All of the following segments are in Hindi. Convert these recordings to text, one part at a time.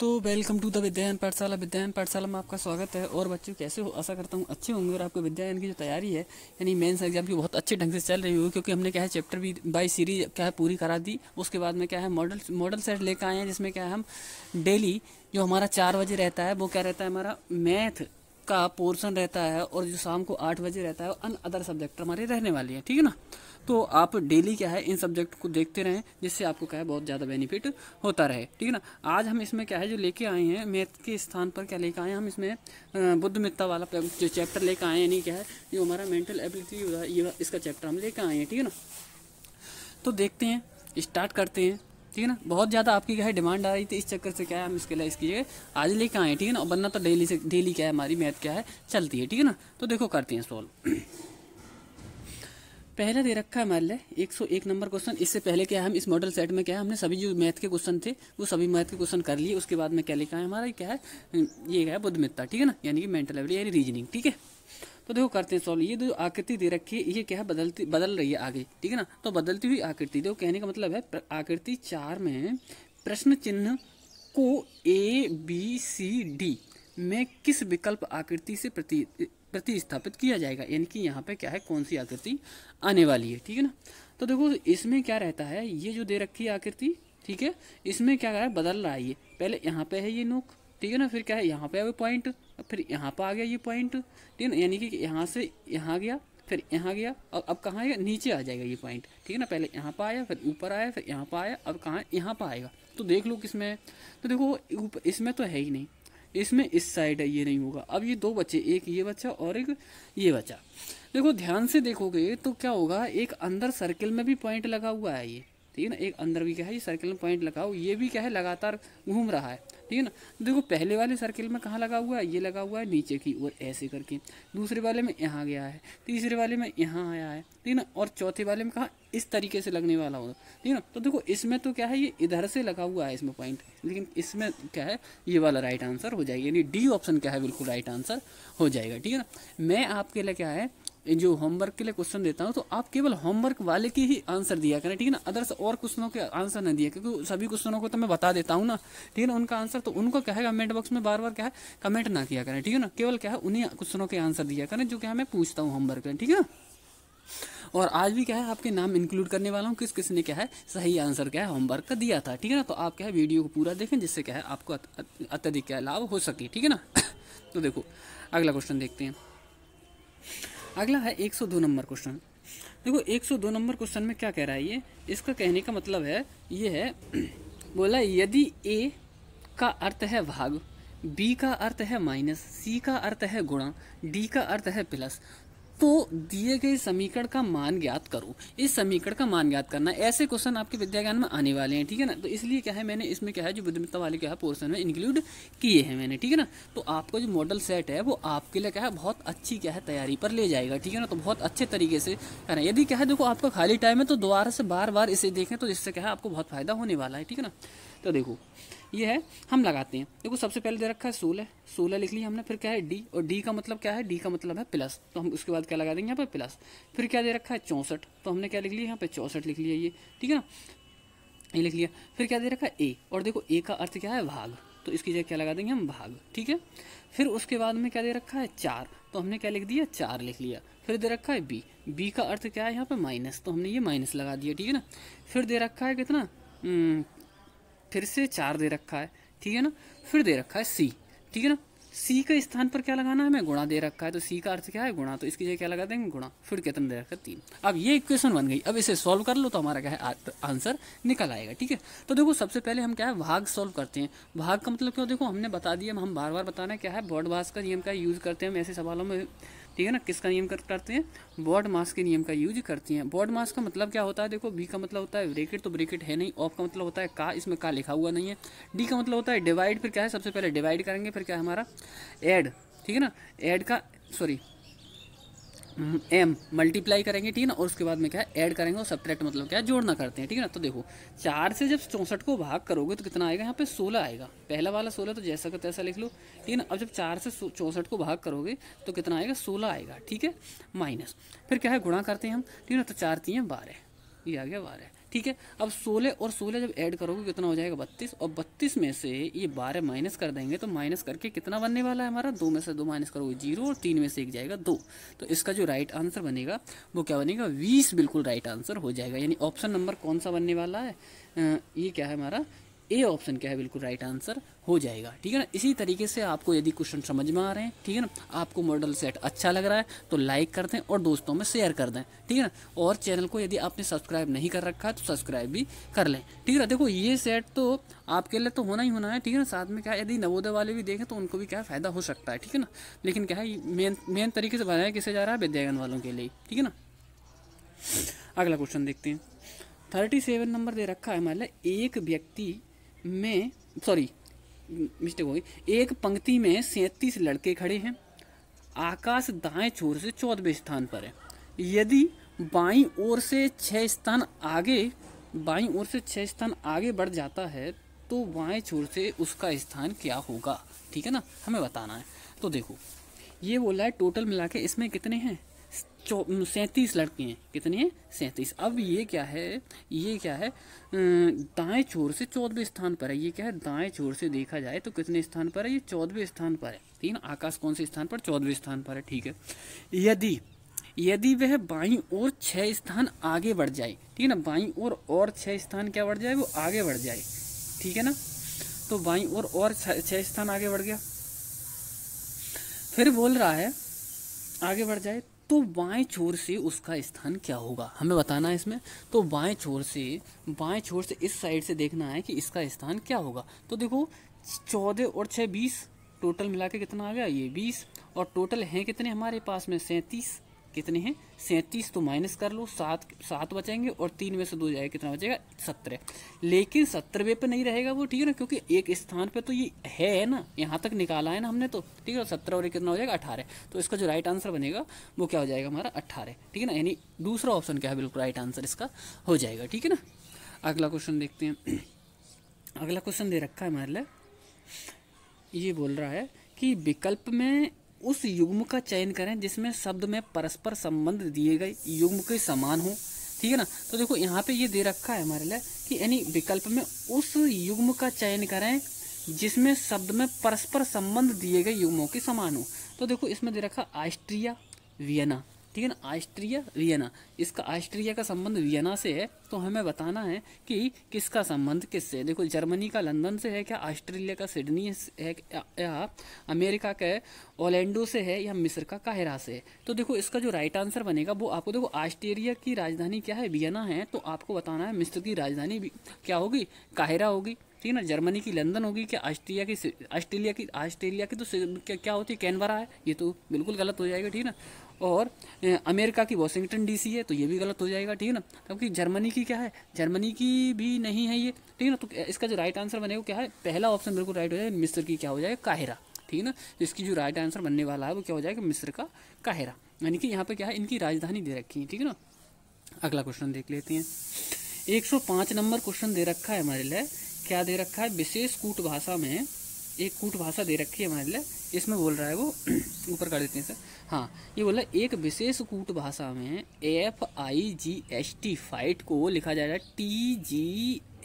तो वेलकम टू द विद्यायन पाठशाला विद्यायन पाठशाला में आपका स्वागत है और बच्चों कैसे हो आशा करता हूँ अच्छे होंगे और आपके विद्यायन की जो तैयारी है यानी मेंस एग्जाम की बहुत अच्छे ढंग से चल रही होगी क्योंकि हमने क्या है चैप्टर भी बाई सीरीज क्या है पूरी करा दी उसके बाद में क्या है मॉडल मॉडल सेट लेकर आए हैं जिसमें क्या है हम डेली जो हमारा चार बजे रहता है वो क्या रहता है हमारा मैथ का पोर्सन रहता है और जो शाम को आठ बजे रहता है अन अदर सब्जेक्ट हमारे रहने वाले हैं ठीक है ना तो आप डेली क्या है इन सब्जेक्ट को देखते रहें जिससे आपको क्या है बहुत ज़्यादा बेनिफिट होता रहे ठीक है ना आज हम इसमें क्या है जो लेके आए हैं मैथ के स्थान पर क्या लेके आए हैं हम इसमें बुद्ध मित्ता वाला जो चैप्टर लेके आए हैं यानी क्या है जो हमारा मेंटल एबिलिटी ये इसका चैप्टर हम लेके आए हैं ठीक है ना तो देखते हैं स्टार्ट करते हैं ठीक है ना बहुत ज़्यादा आपकी क्या है डिमांड आ रही थी इस चक्कर से क्या है हम इसके लिए इसकी जगह आज लेके आए ठीक है ना और वरना तो डेली से डेली क्या है हमारी मैथ क्या है चलती है ठीक है ना तो देखो करते हैं सॉल्व पहले दे रखा है हमारे लिए एक सौ एक नंबर क्वेश्चन इससे पहले क्या हम इस मॉडल सेट में क्या है हमने सभी जो मैथ के क्वेश्चन थे वो सभी मैथ के क्वेश्चन कर लिए उसके बाद में क्या लिखा है हमारा क्या है हम्म, ये क्या है बुद्धमित्ता ठीक है ना यानी कि मेंटल एवरी यानी रीजनिंग ठीक है तो देखो करते हैं सॉल्व ये जो आकृति दे रखी है ये क्या है बदलती बदल रही है आगे ठीक है ना तो बदलती हुई आकृति देखो कहने का मतलब है आकृति चार में प्रश्न चिन्ह को ए बी सी डी में किस विकल्प आकृति से प्रति प्रतिस्थापित किया जाएगा यानी कि यहाँ पे क्या है कौन सी आकृति आने वाली है ठीक है ना तो देखो इसमें क्या रहता है ये जो दे रखी है आकृति ठीक है इसमें क्या है बदल रहा है ये पहले यहाँ पे है ये नोक ठीक है ना फिर क्या है यहाँ पे आया पॉइंट फिर यहाँ पर आ गया ये पॉइंट ठीक है ना यानी कि यहाँ से यहाँ गया फिर यहाँ गया और अब कहाँ आएगा नीचे आ जाएगा ये पॉइंट ठीक है ना पहले यहाँ पर आया फिर ऊपर आया फिर यहाँ पर आया अब कहाँ यहाँ पर आएगा तो देख लो किसमें तो देखो ऊपर इसमें तो है ही नहीं इसमें इस साइड है ये नहीं होगा अब ये दो बच्चे एक ये बच्चा और एक ये बच्चा देखो ध्यान से देखोगे तो क्या होगा एक अंदर सर्किल में भी पॉइंट लगा हुआ है ये ठीक है ना एक अंदर भी क्या है ये सर्किल में पॉइंट लगा ये भी क्या है लगातार घूम रहा है ठीक है ना देखो पहले वाले सर्किल में कहाँ लगा हुआ है ये लगा हुआ है नीचे की ओर ऐसे करके दूसरे वाले में यहाँ गया है तीसरे वाले में यहाँ आया है ठीक है ना और चौथे वाले में कहा इस तरीके से लगने वाला होगा ठीक है ना तो देखो इसमें तो क्या है ये इधर से लगा हुआ है इसमें पॉइंट लेकिन इसमें क्या है ये वाला राइट आंसर हो जाएगा यानी डी ऑप्शन क्या है बिल्कुल राइट आंसर हो जाएगा ठीक है ना मैं आपके लिए क्या है जो होमवर्क के लिए क्वेश्चन देता हूँ तो आप केवल होमवर्क वाले की ही आंसर दिया करें ठीक है ना अदर्स और क्वेश्चनों के आंसर नहीं दिया क्योंकि सभी क्वेश्चनों को तो मैं बता देता हूँ ना ठीक है ना उनका आंसर तो उनको क्या है कमेंट बॉक्स में बार बार क्या है कमेंट ना किया करें ठीक है ना केवल क्या है उन्हीं क्वेश्चनों के आंसर दिया करें जो क्या मैं पूछता हूँ होमवर्क में ठीक है और आज भी क्या है आपके नाम इंक्लूड करने वाला हूँ किस किस ने क्या है सही आंसर क्या है होमवर्क का दिया था ठीक है ना तो आप क्या है वीडियो को पूरा देखें जिससे क्या है आपको अत्यधिक क्या लाभ हो सके ठीक है ना तो देखो अगला क्वेश्चन देखते हैं अगला है 102 नंबर क्वेश्चन देखो 102 नंबर क्वेश्चन में क्या कह रहा है ये इसका कहने का मतलब है ये है बोला यदि ए का अर्थ है भाग बी का अर्थ है माइनस सी का अर्थ है गुणा डी का अर्थ है प्लस तो दिए गए समीकरण का मान ज्ञात करो इस समीकरण का मान ज्ञात करना ऐसे क्वेश्चन आपके विद्याज्ञान में आने वाले हैं ठीक है ना तो इसलिए क्या है मैंने इसमें क्या है जो बुद्धिमत्ता वाले क्या है पोर्सन में इंक्लूड किए हैं मैंने ठीक है ना तो आपका जो मॉडल सेट है वो आपके लिए क्या है बहुत अच्छी क्या है तैयारी पर ले जाएगा ठीक है ना तो बहुत अच्छे तरीके से है यदि क्या है देखो आपका खाली टाइम है तो दोबारा से बार बार इसे देखें तो इससे क्या है आपको बहुत फ़ायदा होने वाला है ठीक है ना तो देखो ये है हम लगाते हैं देखो सबसे पहले दे रखा है सोलह सोलह लिख लिया हमने फिर क्या है डी और डी का मतलब क्या है डी का मतलब है प्लस तो हम उसके बाद क्या लगा देंगे यहाँ पर प्लस फिर क्या दे रखा है चौंसठ तो हमने क्या लिख लिया यहाँ पर चौंसठ लिख लिया ये ठीक है ना ये लिख लिया फिर क्या दे रखा है ए और देखो ए का अर्थ क्या है भाग तो इसकी जगह क्या लगा देंगे हम भाग ठीक है फिर उसके बाद में क्या दे रखा है चार तो हमने क्या लिख दिया चार लिख लिया फिर दे रखा है बी बी का अर्थ क्या है यहाँ पे माइनस तो हमने ये माइनस लगा दिया ठीक है ना फिर दे रखा है कितना हम्म, फिर से चार दे रखा है ठीक है ना फिर दे रखा है सी ठीक है ना सी का स्थान पर क्या लगाना है हमें गुणा दे रखा है तो सी का अर्थ क्या है गुणा तो इसकी जगह क्या लगा देंगे गुणा फिर कितना दे रखा है तीन अब ये इक्वेशन बन गई अब इसे सॉल्व कर लो तो हमारा क्या है आंसर निकल आएगा ठीक है तो देखो सबसे पहले हम क्या है भाग सॉल्व करते हैं भाग का मतलब क्यों देखो हमने बता दिया हम बार बार बताना क्या है बॉर्ड भाष का नियम का यूज़ करते हैं हम ऐसे सवालों में ठीक है ना किसका नियम कर, करते हैं बॉड मास के नियम का यूज करती हैं बॉड मास का मतलब क्या होता है देखो बी का मतलब होता है ब्रेकेट तो ब्रेकेट है नहीं ऑफ का मतलब होता है का इसमें का लिखा हुआ नहीं है डी का मतलब होता है डिवाइड फिर क्या है सबसे पहले डिवाइड करेंगे फिर क्या है हमारा एड ठीक है ना एड का सॉरी एम मल्टीप्लाई करेंगे ठीक है ना और उसके बाद में क्या है ऐड करेंगे और सब्ट्रैक्ट मतलब क्या है जोड़ना करते हैं ठीक है ना तो देखो चार से जब चौंसठ को भाग करोगे तो कितना आएगा यहाँ पे सोलह आएगा पहला वाला सोलह तो जैसा का तैसा लिख लो ठीक है ना अब जब चार से चौंसठ को भाग करोगे तो कितना आएगा सोलह आएगा ठीक है माइनस फिर क्या है गुणा करते हैं हम ठीक है ना तो चार तीन बारह ये आ गया बारह ठीक है अब सोलह और सोलह जब ऐड करोगे कितना हो जाएगा बत्तीस और बत्तीस में से ये बारह माइनस कर देंगे तो माइनस करके कितना बनने वाला है हमारा दो में से दो माइनस करोगे जीरो और तीन में से एक जाएगा दो तो इसका जो राइट आंसर बनेगा वो क्या बनेगा बीस बिल्कुल राइट आंसर हो जाएगा यानी ऑप्शन नंबर कौन सा बनने वाला है ये क्या है हमारा ए ऑप्शन क्या है बिल्कुल राइट आंसर हो जाएगा ठीक है ना इसी तरीके से आपको यदि क्वेश्चन समझ में आ रहे हैं ठीक है ना आपको मॉडल सेट अच्छा लग रहा है तो लाइक कर दें और दोस्तों में शेयर कर दें ठीक है ना और चैनल को यदि आपने सब्सक्राइब नहीं कर रखा है तो सब्सक्राइब भी कर लें ठीक है ना देखो ये सेट तो आपके लिए तो होना ही होना है ठीक है ना साथ में क्या यदि नवोदय वाले भी देखें तो उनको भी क्या फ़ायदा हो सकता है ठीक है ना लेकिन क्या है मेन मेन तरीके से बनाया किसे जा रहा है विद्यागन वालों के लिए ठीक है ना अगला क्वेश्चन देखते हैं थर्टी सेवन नंबर दे रखा है मान लिया एक व्यक्ति में सॉरी मिस्टेक हो गई एक पंक्ति में सैंतीस लड़के खड़े हैं आकाश दाएं छोर से चौदहवें स्थान पर है यदि बाईं ओर से छः स्थान आगे बाईं ओर से छः स्थान आगे बढ़ जाता है तो बाएं छोर से उसका स्थान क्या होगा ठीक है ना हमें बताना है तो देखो ये बोला है टोटल मिला के इसमें कितने हैं सैंतीस लड़के हैं कितने हैं सैंतीस अब ये क्या है ये क्या है दाएं छोर से चौदहवें स्थान पर है ये क्या है दाएं छोर से देखा जाए तो कितने स्थान पर है ये चौदहवें स्थान पर है ठीक है आकाश कौन से स्थान पर चौदहवें स्थान पर है ठीक है यदि यदि वह बाई और छः स्थान आगे बढ़ जाए ठीक है ना बाई और और छः स्थान क्या बढ़ जाए वो आगे बढ़ जाए ठीक है ना तो बाई और और छः स्थान आगे बढ़ गया फिर बोल रहा है आगे बढ़ जाए तो बाएं छोर से उसका स्थान क्या होगा हमें बताना है इसमें तो बाएं छोर से बाएं छोर से इस साइड से देखना है कि इसका स्थान क्या होगा तो देखो चौदह और छः बीस टोटल मिला के कितना आ गया ये बीस और टोटल हैं कितने हमारे पास में सैंतीस कितने हैं सैंतीस तो माइनस कर लो सात सात बचेंगे और तीन में से दो जाएगा कितना बचेगा सत्रह लेकिन सत्रहवें पे नहीं रहेगा वो ठीक है ना क्योंकि एक स्थान पे तो ये है ना यहाँ तक निकाला है ना हमने तो ठीक है सत्रह और कितना हो जाएगा अठारह तो इसका जो राइट आंसर बनेगा वो क्या हो जाएगा हमारा अट्ठारह ठीक है ना यानी दूसरा ऑप्शन क्या है बिल्कुल राइट आंसर इसका हो जाएगा ठीक है ना अगला क्वेश्चन देखते हैं अगला क्वेश्चन दे रखा है हमारे लिए ये बोल रहा है कि विकल्प में उस युग्म का चयन करें जिसमें शब्द में परस्पर संबंध दिए गए युग्म के समान हो ठीक है ना तो देखो यहाँ पे ये दे रखा है हमारे लिए कि यानी विकल्प में उस युग्म का चयन करें जिसमें शब्द में परस्पर संबंध दिए गए युग्मों के समान हो तो देखो इसमें दे रखा आस्ट्रिया वियना ठीक है ना ऑस्ट्रिया वियना इसका ऑस्ट्रिया का संबंध वियना से है तो हमें बताना है कि किसका संबंध किससे देखो जर्मनी का लंदन से है क्या ऑस्ट्रेलिया का सिडनी है या अमेरिका का ओलैंडो से है या मिस्र का काहरा से है तो देखो इसका जो राइट आंसर बनेगा वो आपको देखो ऑस्ट्रेलिया की राजधानी क्या है वियना है तो आपको बताना है मिस्र की राजधानी क्या होगी काहरा होगी ठीक है ना जर्मनी की लंदन होगी क्या ऑस्ट्रिया की ऑस्ट्रेलिया की ऑस्ट्रेलिया की तो क्या, क्या होती है कैनबरा है ये तो बिल्कुल गलत हो जाएगा ठीक है ना और अमेरिका की वॉशिंगटन डीसी है तो ये भी गलत हो जाएगा ठीक है ना क्योंकि जर्मनी की क्या है जर्मनी की भी नहीं है ये ठीक है ना तो इसका जो राइट आंसर बनेगा क्या है पहला ऑप्शन बिल्कुल राइट हो जाएगा मिस्र की क्या हो जाएगा काहिरा ठीक है ना तो इसकी जो राइट आंसर बनने वाला है वो क्या हो जाएगा मिस्र का काहिरा यानी कि यहाँ पर क्या है इनकी राजधानी दे रखी है ठीक है ना अगला क्वेश्चन देख लेते हैं एक नंबर क्वेश्चन दे रखा है हमारे लिए क्या दे रखा है विशेष कूट भाषा में एक कूट भाषा दे रखी है हमारे लिए इसमें बोल रहा है वो ऊपर कर देते हैं सर हाँ ये बोला एक विशेष कूट भाषा में F I G S T fight को लिखा जा रहा है टी जी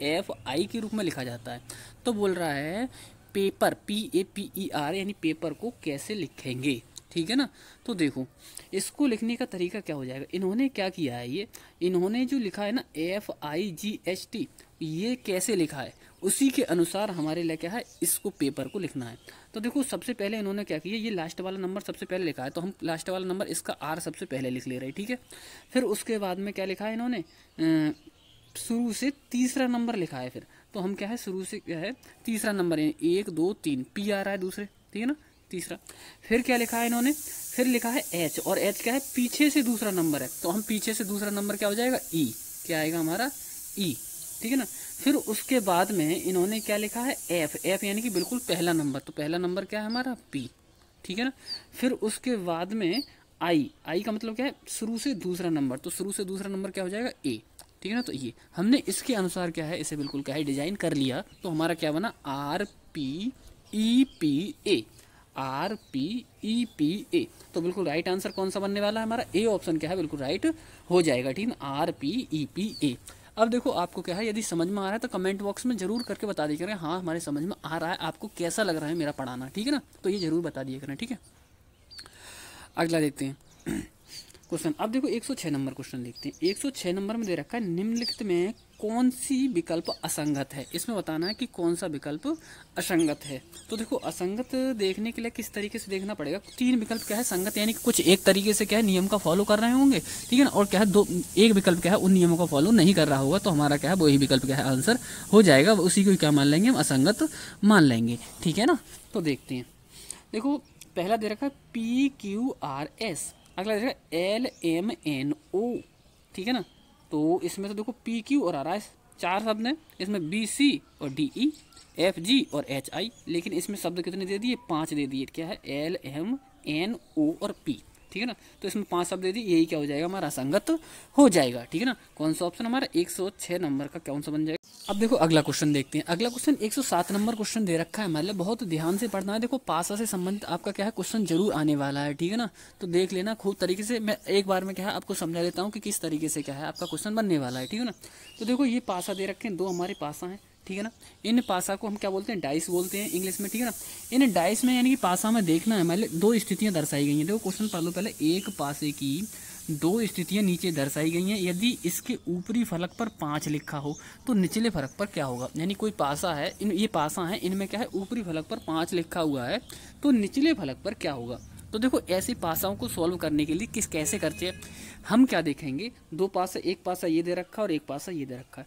एफ आई के रूप में लिखा जाता है तो बोल रहा है paper P A P E R यानी पेपर को कैसे लिखेंगे ठीक है ना तो देखो इसको लिखने का तरीका क्या हो जाएगा इन्होंने क्या किया है ये इन्होंने जो लिखा है ना F I G S T ये कैसे लिखा है उसी के अनुसार हमारे लिए क्या है इसको पेपर को लिखना है तो देखो सबसे पहले इन्होंने क्या किया ये लास्ट वाला नंबर सबसे पहले लिखा है तो हम लास्ट वाला नंबर इसका आर सबसे पहले लिख ले रहे हैं ठीक है फिर उसके बाद में क्या लिखा है इन्होंने शुरू से तीसरा नंबर लिखा है फिर तो हम क्या है शुरू से क्या है तीसरा नंबर एक दो तीन पी आ रहा है दूसरे ठीक है ना तीसरा फिर क्या लिखा है इन्होंने फिर लिखा है एच और एच क्या है पीछे से दूसरा नंबर है तो हम पीछे से दूसरा नंबर क्या हो जाएगा ई e। क्या आएगा हमारा ई e, ठीक है ना फिर उसके बाद में इन्होंने क्या लिखा है एफ एफ यानी कि बिल्कुल पहला नंबर तो पहला नंबर क्या है हमारा पी ठीक है ना फिर उसके बाद में आई आई का मतलब क्या है शुरू से दूसरा नंबर तो शुरू से दूसरा नंबर क्या हो जाएगा ए ठीक है ना तो ये हमने इसके अनुसार क्या है इसे बिल्कुल क्या है डिजाइन कर लिया तो हमारा क्या बना R P E P A R P E P A तो बिल्कुल राइट आंसर कौन सा बनने वाला है हमारा ए ऑप्शन क्या है बिल्कुल राइट हो जाएगा ठीक है R P E P A अब देखो आपको क्या है यदि समझ में आ रहा है तो कमेंट बॉक्स में जरूर करके बता दिया करें हाँ हमारे समझ में आ रहा है आपको कैसा लग रहा है मेरा पढ़ाना ठीक है ना तो ये जरूर बता दिया करें ठीक है अगला देखते हैं क्वेश्चन अब देखो 106 नंबर क्वेश्चन देखते हैं 106 नंबर में दे रखा है निम्नलिखित में कौन सी विकल्प असंगत है इसमें बताना है कि कौन सा विकल्प असंगत है तो देखो असंगत देखने के लिए किस तरीके से देखना पड़ेगा तीन विकल्प क्या है संगत यानी कि कुछ एक तरीके से क्या है नियम का फॉलो कर रहे होंगे ठीक है ना और क्या है दो एक विकल्प क्या है उन नियमों का फॉलो नहीं कर रहा होगा तो हमारा क्या है वही विकल्प क्या है आंसर हो जाएगा उसी को क्या मान लेंगे हम असंगत मान लेंगे ठीक है ना तो देखते हैं देखो पहला दे रखा है पी क्यू आर एस अगला दे रखा है एल एम एन ओ ठीक है ना तो इसमें से तो देखो पी क्यू और आ रहा है चार शब्द हैं इसमें बी सी और डी ई एफ जी और एच आई लेकिन इसमें शब्द कितने दे दिए पांच दे दिए क्या है एल एम एन ओ और पी ठीक है ना तो इसमें पांच शब्द दे दिए यही क्या हो जाएगा हमारा संगत हो जाएगा ठीक है ना कौन सा ऑप्शन हमारा एक सौ छः नंबर का कौन सा बन जाएगा अब देखो अगला क्वेश्चन देखते हैं अगला क्वेश्चन 107 नंबर क्वेश्चन दे रखा है मतलब बहुत ध्यान से पढ़ना है देखो पासा से संबंधित आपका क्या है क्वेश्चन जरूर आने वाला है ठीक है ना तो देख लेना खूब तरीके से मैं एक बार में क्या है आपको समझा देता हूँ कि किस तरीके से क्या है आपका क्वेश्चन बनने वाला है ठीक है ना तो देखो ये पासा दे रखे हैं दो हमारे पासा हैं ठीक है ना इन पासा को हम क्या बोलते हैं डाइस बोलते हैं इंग्लिश में ठीक है ना इन डाइस में यानी कि पासा में देखना है मतलब दो स्थितियाँ दर्शाई गई हैं देखो क्वेश्चन पढ़ लो पहले एक पासे की दो स्थितियां नीचे दर्शाई गई हैं यदि इसके ऊपरी फलक पर पाँच लिखा हो तो निचले फलक पर क्या होगा यानी कोई पासा है इन ये पासा है इनमें क्या है ऊपरी फलक पर पाँच लिखा हुआ है तो निचले फलक पर क्या होगा तो देखो ऐसे पासाओं को सॉल्व करने के लिए किस कैसे करते हैं हम क्या देखेंगे दो पासा एक पासा ये दे रखा है और एक पासा ये दे रखा है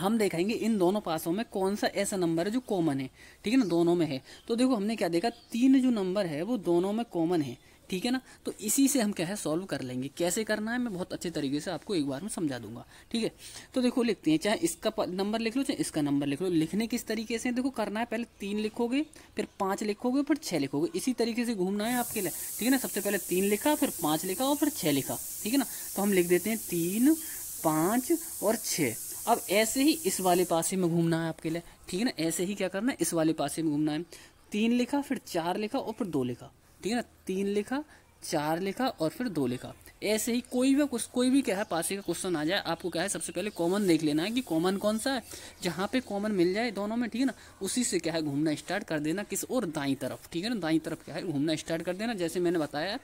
हम देखेंगे इन दोनों पासों में कौन सा ऐसा नंबर है जो कॉमन है ठीक है ना दोनों में है तो देखो हमने क्या देखा तीन जो नंबर है वो दोनों में कॉमन है ठीक है ना तो इसी से हम क्या है सॉल्व कर लेंगे कैसे करना है मैं बहुत अच्छे तरीके से आपको एक बार में समझा दूंगा ठीक है तो देखो लिखते हैं चाहे इसका नंबर लिख लो चाहे इसका नंबर लिख लो लिखने किस तरीके से देखो करना है पहले तीन लिखोगे फिर पाँच लिखोगे फिर छः लिखोगे इसी तरीके से घूमना है आपके लिए ठीक है ना सबसे पहले तीन लिखा फिर पाँच लिखा और फिर छः लिखा ठीक है ना तो हम लिख देते हैं तीन पाँच और छः अब ऐसे ही इस वाले पासे में घूमना है आपके लिए ठीक है ना ऐसे ही क्या करना है इस वाले पासे में घूमना है तीन लिखा फिर चार लिखा और फिर दो लिखा ठीक है ना तीन लिखा चार लिखा और फिर दो लिखा ऐसे ही कोई भी कोई भी क्या है पासे का क्वेश्चन आ जाए आपको क्या है सबसे पहले कॉमन देख लेना है कि कॉमन कौन सा है जहाँ पे कॉमन मिल जाए दोनों में ठीक है ना उसी से क्या है घूमना स्टार्ट कर देना किस और दाई तरफ ठीक है ना दाई तरफ क्या है घूमना स्टार्ट कर देना जैसे मैंने बताया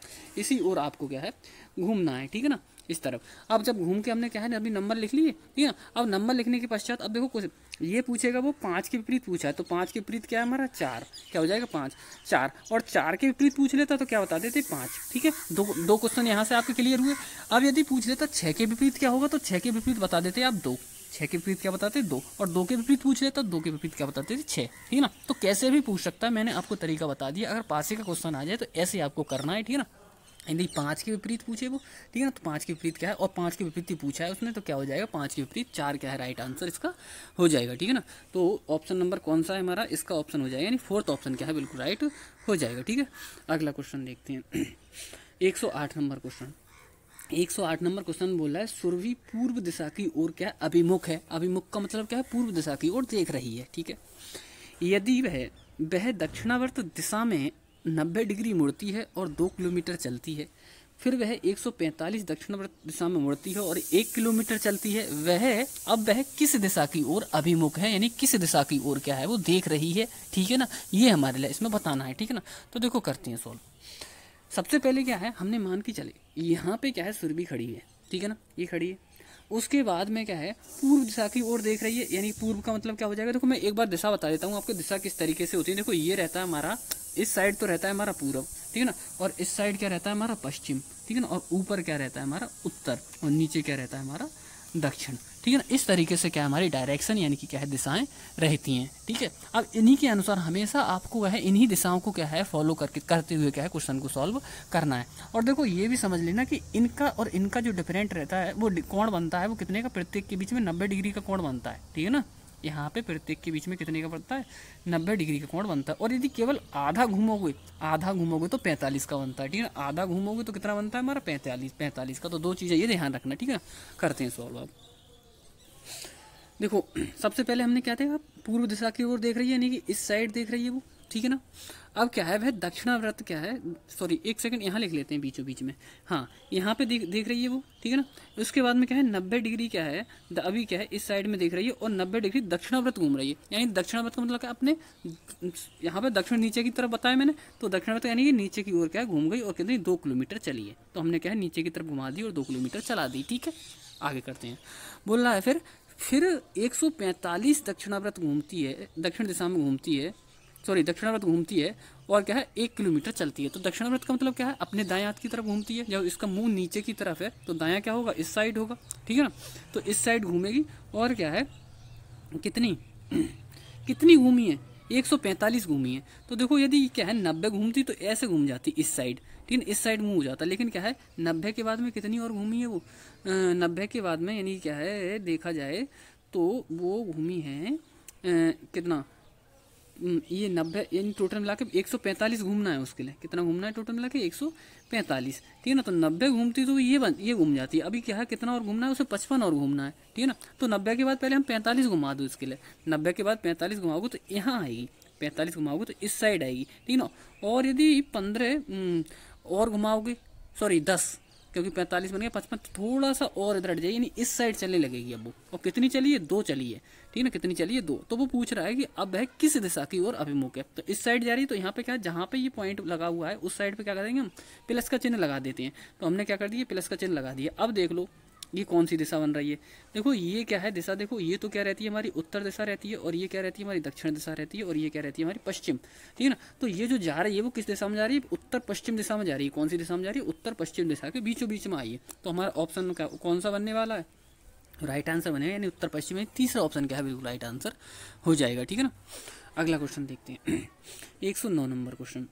इसी और आपको क्या है घूमना है ठीक है ना इस तरफ अब जब घूम के हमने क्या है ना अभी नंबर लिख लिए ठीक है अब नंबर लिखने के पश्चात अब देखो कुछ ये पूछेगा वो पाँच के विपरीत पूछा है तो पाँच के विपरीत क्या है हमारा चार क्या हो जाएगा पाँच चार और चार के विपरीत पूछ लेता तो क्या बता देते पाँच ठीक है दो दो क्वेश्चन यहाँ से आपके क्लियर हुए अब यदि पूछ लेता छः के विपरीत क्या होगा तो छः के विपरीत बता देते आप दो छः के विपरीत क्या बताते दो और दो के विपरीत पूछ लेता दो के विपरीत क्या बताते थे छः ठीक है ना तो कैसे भी पूछ सकता है मैंने आपको तरीका बता दिया अगर पासे का क्वेश्चन आ जाए तो ऐसे आपको करना है ठीक है ना यदि पाँच के विपरीत पूछे वो ठीक है ना तो पाँच के विपरीत क्या है और पाँच के विपरीत ही पूछा है उसने तो क्या हो जाएगा पाँच के विपरीत चार क्या है राइट आंसर इसका हो जाएगा ठीक है ना तो ऑप्शन नंबर कौन सा है हमारा इसका ऑप्शन हो जाएगा यानी फोर्थ ऑप्शन क्या है बिल्कुल राइट हो जाएगा ठीक है अगला क्वेश्चन देखते हैं एक नंबर क्वेश्चन एक सौ आठ नंबर क्वेश्चन बोला है सुरभि पूर्व दिशा की ओर क्या अभिमुख है अभिमुख का मतलब क्या है पूर्व दिशा की ओर देख रही है ठीक है यदि वह वह दक्षिणावर्त दिशा में 90 डिग्री मुड़ती है और दो किलोमीटर चलती है फिर वह 145 दक्षिण दिशा में मुड़ती है और एक किलोमीटर चलती है वह अब वह किस दिशा की ओर अभिमुख है यानी किस दिशा की ओर क्या है वो देख रही है ठीक है ना ये हमारे लिए इसमें बताना है ठीक है ना तो देखो करते हैं सॉल्व सबसे पहले क्या है हमने मान के चले यहाँ पे क्या है सुरभि खड़ी है ठीक है ना ये खड़ी है उसके बाद में क्या है पूर्व दिशा की ओर देख रही है यानी पूर्व का मतलब क्या हो जाएगा देखो मैं एक बार दिशा बता देता हूँ आपको दिशा किस तरीके से होती है देखो ये रहता है हमारा इस साइड तो रहता है हमारा पूर्व ठीक है ना और इस साइड क्या रहता है हमारा पश्चिम ठीक है ना और ऊपर क्या रहता है हमारा उत्तर और नीचे क्या रहता है हमारा दक्षिण ठीक है ना इस तरीके से क्या हमारी डायरेक्शन यानी कि क्या है दिशाएं रहती हैं ठीक है अब इन्हीं के अनुसार हमेशा आपको वह इन्हीं दिशाओं को क्या है फॉलो करके करते हुए क्या है क्वेश्चन को सॉल्व करना है और देखो ये भी समझ लेना कि इनका और इनका जो डिफरेंट रहता है वो कौन बनता है वो कितने का प्रत्येक के बीच में नब्बे डिग्री का कौन बनता है ठीक है ना यहाँ पे प्रत्येक के बीच में कितने का पड़ता है नब्बे डिग्री का कोण बनता है और यदि केवल आधा घूमोगे आधा घूमोगे तो पैंतालीस का बनता है ठीक है आधा घूमोगे तो कितना बनता है हमारा पैंतालीस पैंतालीस का तो दो चीज़ें ये ध्यान रखना ठीक है करते हैं सॉल्व आप देखो सबसे पहले हमने क्या देखा पूर्व दिशा की ओर देख रही है यानी कि इस साइड देख रही है वो ठीक है ना अब क्या है वह दक्षिणाव्रत क्या है सॉरी एक सेकंड यहाँ लिख लेते हैं बीचों बीच में हाँ यहाँ पे देख देख रही है वो ठीक है ना उसके बाद में क्या है नब्बे डिग्री क्या है अभी क्या है इस साइड में देख रही है और नब्बे डिग्री दक्षिणाव्रत घूम रही है यानी दक्षिणाव्रत का मतलब क्या अपने यहाँ पर दक्षिण नीचे की तरफ बताया मैंने तो दक्षिणाव्रत यानी कि नीचे की ओर क्या है घूम गई और कहते हैं दो किलोमीटर चली है तो हमने क्या है नीचे की तरफ घुमा दी और दो किलोमीटर चला दी ठीक है आगे करते हैं बोल रहा है फिर फिर 145 दक्षिणाव्रत घूमती है दक्षिण दिशा में घूमती है सॉरी दक्षिणाव्रत घूमती है और क्या है एक किलोमीटर चलती है तो दक्षिणाव्रत का मतलब क्या है अपने दाएं हाथ की तरफ घूमती है जब इसका मुंह नीचे की तरफ है तो दाया क्या होगा इस साइड होगा ठीक है ना तो इस साइड घूमेगी और क्या है कितनी कितनी घूमी है 145 घूमी है तो देखो यदि क्या है नब्बे घूमती तो ऐसे घूम जाती इस साइड ठीक है इस साइड मूव हो जाता लेकिन क्या है नब्बे के बाद में कितनी और घूमी है वो नब्बे के बाद में यानी क्या है देखा जाए तो वो घूमी है कितना ये नब्बे यानी टोटल मिला के एक सौ पैंतालीस घूमना है उसके लिए कितना घूमना है टोटल मिला के एक सौ पैंतालीस ठीक है ना तो नब्बे घूमती तो ये बन ये घूम जाती है अभी क्या है कितना और घूमना है उसे पचपन और घूमना है ठीक है ना तो नब्बे के बाद पहले हम पैंतालीस घुमा दो इसके लिए नब्बे के बाद पैंतालीस घुमाओगे तो यहाँ आएगी पैंतालीस घुमाओगे तो इस साइड आएगी ठीक है ना और यदि पंद्रह और घुमाओगे सॉरी दस क्योंकि पैंतालीस बन गया पचपन तो थोड़ा सा और इधर हट जाइए यानी इस साइड चलने लगेगी अब वो और कितनी चलिए दो चलिए ठीक है ना कितनी चलिए दो तो वो पूछ रहा है कि अब है किस दिशा की ओर अभिमुख है तो इस साइड जा रही है तो यहाँ पे क्या जहाँ पे ये पॉइंट लगा हुआ है उस साइड पे क्या करेंगे हम प्लस का चिन्ह लगा देते हैं तो हमने क्या कर दिया प्लस का चिन्ह लगा दिया अब देख लो ये कौन सी दिशा बन रही है देखो ये क्या है दिशा देखो ये तो क्या रहती है हमारी उत्तर दिशा रहती है और ये क्या रहती है हमारी दक्षिण दिशा रहती है और ये क्या रहती है हमारी पश्चिम ठीक है ना तो ये जो जा रही है वो किस दिशा में जा रही है उत्तर पश्चिम दिशा में जा रही है कौन सी दिशा में जा रही है उत्तर पश्चिम दिशा के बीचों बीच में आई है तो हमारा ऑप्शन कौन सा बनने वाला है राइट आंसर बनेगा यानी उत्तर पश्चिम में तीसरा ऑप्शन क्या है बिल्कुल राइट आंसर हो जाएगा ठीक है ना अगला क्वेश्चन देखते हैं 109 नंबर क्वेश्चन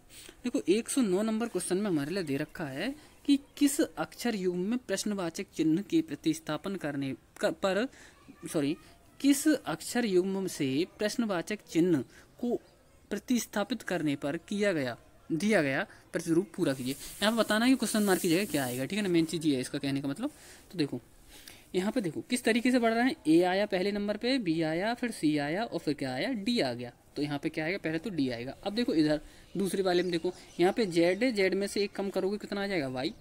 देखो 109 नंबर क्वेश्चन में हमारे लिए दे रखा है कि किस अक्षर युग में प्रश्नवाचक चिन्ह के प्रतिस्थापन करने कर, पर सॉरी किस अक्षर युग्म से प्रश्नवाचक चिन्ह को प्रतिस्थापित करने पर किया गया दिया गया प्रतिरूप पूरा कीजिए यहाँ पर बताना कि क्वेश्चन मार्क की जगह क्या आएगा ठीक है ना मेन चीज़ ये है इसका कहने का मतलब तो देखो यहाँ पे देखो किस तरीके से बढ़ रहा है ए आया पहले नंबर पे बी आया फिर सी आया और फिर क्या आया डी आ गया तो यहाँ पे क्या आएगा पहले तो डी आएगा अब देखो इधर दूसरे वाले में देखो यहाँ पे जेड है जेड में से एक कम करोगे कितना आ जाएगा वाई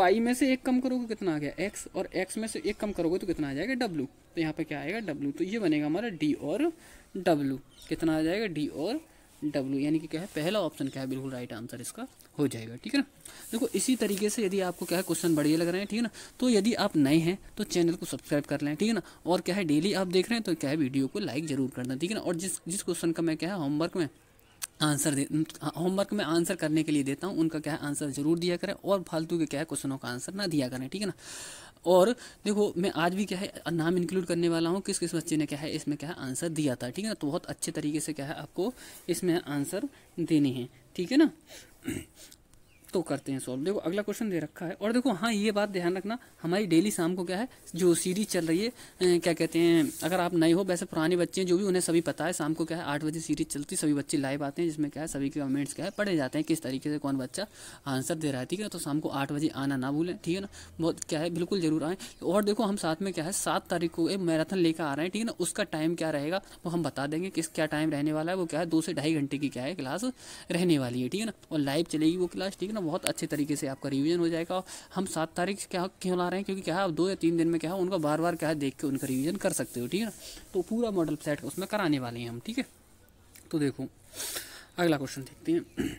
वाई में से एक कम करोगे कितना आ गया एक्स और एक्स में से एक कम करोगे तो कितना आ जाएगा डब्ल्यू तो यहाँ पे क्या आएगा डब्ल्यू तो ये बनेगा हमारा डी और डब्लू कितना आ जाएगा डी और डब्ल्यू यानी कि क्या है पहला ऑप्शन क्या है बिल्कुल राइट आंसर इसका हो जाएगा ठीक है ना देखो इसी तरीके से यदि आपको क्या है क्वेश्चन बढ़िया लग रहे हैं ठीक है ना तो यदि आप नए हैं तो चैनल को सब्सक्राइब कर लें ठीक है ना और क्या है डेली आप देख रहे हैं तो क्या है वीडियो को लाइक जरूर करना ठीक है ना और जिस जिस क्वेश्चन का मैं क्या है होमवर्क में आंसर दे होमवर्क में आंसर करने के लिए देता हूँ उनका क्या है आंसर ज़रूर दिया करें और फालतू के क्या है क्वेश्चनों का आंसर ना दिया करें ठीक है ना और देखो मैं आज भी क्या है नाम इंक्लूड करने वाला हूँ किस किस बच्चे ने क्या है इसमें क्या है आंसर दिया था ठीक है ना तो बहुत अच्छे तरीके से क्या है आपको इसमें आंसर देने हैं ठीक है ना तो करते हैं सॉल्व देखो अगला क्वेश्चन दे रखा है और देखो हाँ ये बात ध्यान रखना हमारी डेली शाम को क्या है जो सीरीज चल रही है क्या कहते हैं अगर आप नए हो वैसे पुराने बच्चे हैं जो भी उन्हें सभी पता है शाम को क्या है आठ बजे सीरीज चलती सभी बच्चे लाइव आते हैं जिसमें क्या है सभी के कमेंट्स क्या है पढ़े जाते हैं किस तरीके से कौन बच्चा आंसर दे रहा है ठीक है तो शाम को आठ बजे आना ना भूलें ठीक है ना बहुत क्या है बिल्कुल जरूर आएँ और देखो हम साथ में क्या है सात तारीख को एक मैराथन लेकर आ रहे हैं ठीक है ना उसका टाइम क्या रहेगा वो हम बता देंगे किस क्या टाइम रहने वाला है वो क्या है दो से ढाई घंटे की क्या है क्लास रहने वाली है ठीक है ना और लाइव चलेगी वो क्लास ठीक है ना ना बहुत अच्छे तरीके से आपका रिवीजन हो जाएगा हम सात तारीख क्या क्यों ला रहे हैं क्योंकि क्या है आप दो या तीन दिन में क्या है उनको बार बार क्या है देख के उनका रिवीजन कर सकते हो ठीक है तो पूरा मॉडल सेट उसमें कराने वाले हैं हम ठीक है तो देखो अगला क्वेश्चन देखते हैं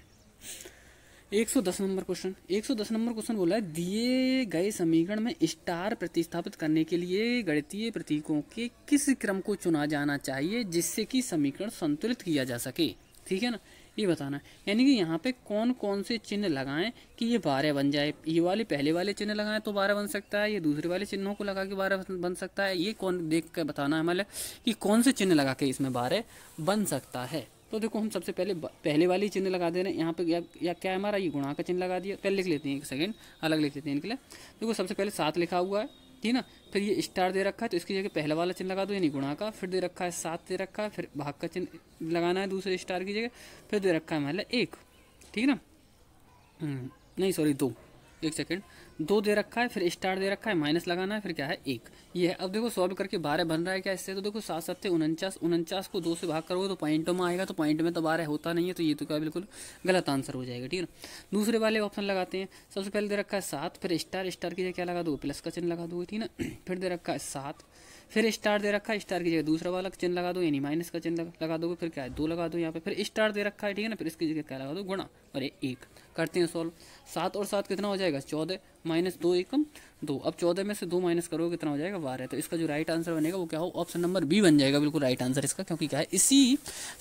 110 नंबर क्वेश्चन 110 नंबर क्वेश्चन बोला है दिए गए समीकरण में स्टार प्रतिस्थापित करने के लिए गणितीय प्रतीकों के किस क्रम को चुना जाना चाहिए जिससे कि समीकरण संतुलित किया जा सके ठीक है ना ये बताना है यानी कि यहाँ पे कौन कौन से चिन्ह लगाएं कि ये बारह बन जाए ये वाले पहले वाले चिन्ह लगाएं तो बारह बन सकता है ये दूसरे वाले चिन्हों को लगा के बारह बन सकता है ये कौन देख कर बताना है मतलब कि कौन से चिन्ह लगा के इसमें बारह बन सकता है तो देखो हम सबसे पहले पहले वाले चिन्ह लगा दे रहे हैं यहाँ पे या, या क्या हमारा ये गुणा का चिन्ह लगा दिया पहले लिख लेते हैं एक सेकेंड अलग लिख लेते हैं इनके लिए देखो सबसे पहले सात लिखा हुआ है ठीक है ना फिर ये स्टार दे रखा है तो इसकी जगह पहला वाला चिन्ह लगा दो यानी गुणा का फिर दे रखा है सात दे रखा है फिर भाग का चिन्ह लगाना है दूसरे स्टार की जगह फिर दे रखा है मतलब एक ठीक है ना हम्म, नहीं सॉरी दो एक सेकेंड दो दे रखा है फिर स्टार दे रखा है माइनस लगाना है फिर क्या है एक ये है अब देखो सॉल्व करके बारह बन रहा है क्या इससे तो देखो सात सत्य उनचास उनचास को दो से भाग करोगे तो पॉइंटों तो में आएगा तो पॉइंट में तो बारह होता नहीं है तो ये तो क्या बिल्कुल गलत आंसर हो जाएगा ठीक है ना दूसरे वाले ऑप्शन लगाते हैं सबसे पहले दे रखा है सात फिर स्टार स्टार की जगह क्या लगा दो प्लस का चिन्ह लगा दो ठीक है ना फिर दे रखा है सात फिर स्टार दे रखा है स्टार की जगह दूसरा वाला चिन्ह लगा दो यानी माइनस का चिन्ह लगा दोगे फिर क्या है दो लगा दो यहाँ पे फिर स्टार दे रखा है ठीक है ना फिर इसकी जगह क्या लगा दो गुणा और एक करते हैं सॉल्व सात और सात कितना हो जाएगा चौदह माइनस दो एकम दो अब चौदह में से दो माइनस करोगे कितना हो जाएगा बारह तो इसका जो राइट आंसर बनेगा वो क्या हो ऑप्शन नंबर बी बन जाएगा बिल्कुल राइट आंसर इसका क्योंकि क्या है इसी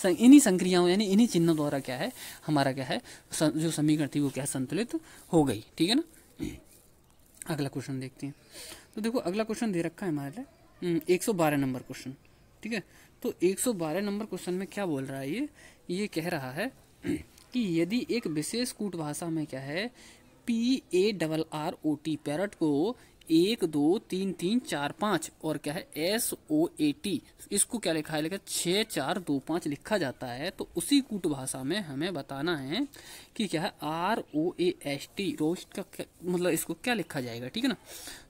इन्हीं संक्रियाओं यानी इन्हीं चिन्हों द्वारा क्या है हमारा क्या है जो समीकरण थी वो क्या संतुलित हो गई ठीक है ना अगला क्वेश्चन देखते हैं तो देखो अगला क्वेश्चन दे रखा है हमारे लिए हम्म, एक सौ बारह नंबर क्वेश्चन ठीक है तो एक सौ बारह नंबर क्वेश्चन में क्या बोल रहा है ये ये कह रहा है कि यदि एक विशेष कूट भाषा में क्या है P A double R O T parrot को एक दो तीन तीन चार पाँच और क्या है एस ओ ए टी इसको क्या लिखा है लिखा छः चार दो पाँच लिखा जाता है तो उसी कूट भाषा में हमें बताना है कि क्या है R O A S T roast का मतलब इसको क्या लिखा जाएगा ठीक है ना